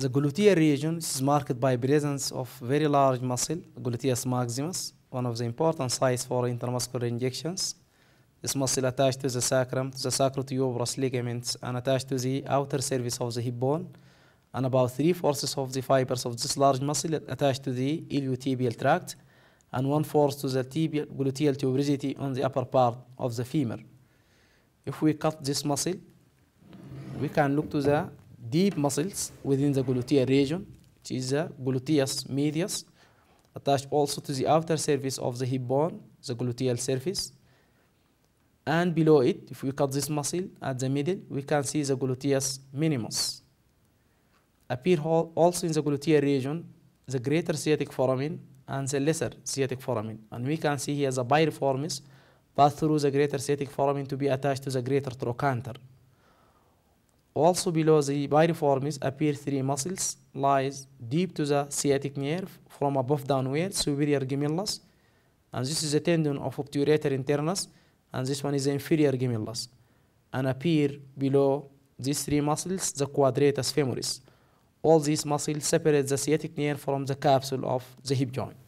The gluteal region is marked by presence of very large muscle, gluteus maximus, one of the important sites for intramuscular injections. This muscle attached to the sacrum, to the sacrotuberous ligaments, and attached to the outer surface of the hip bone, and about three-fourths of the fibers of this large muscle attached to the iliotibial tract, and one-fourth to the tibial, gluteal tuberosity on the upper part of the femur. If we cut this muscle, we can look to the deep muscles within the gluteal region, which is the gluteus medius, attached also to the outer surface of the hip bone, the gluteal surface. And below it, if we cut this muscle at the middle, we can see the gluteus minimus. Appear also in the gluteal region, the greater sciatic foramen and the lesser sciatic foramen. And we can see here the piriformis pass through the greater sciatic foramen to be attached to the greater trochanter. Also below the piriformis appear three muscles, lies deep to the sciatic nerve from above downward, superior gemellus, and this is the tendon of obturator internus, and this one is the inferior gemellus, and appear below these three muscles, the quadratus femoris. All these muscles separate the sciatic nerve from the capsule of the hip joint.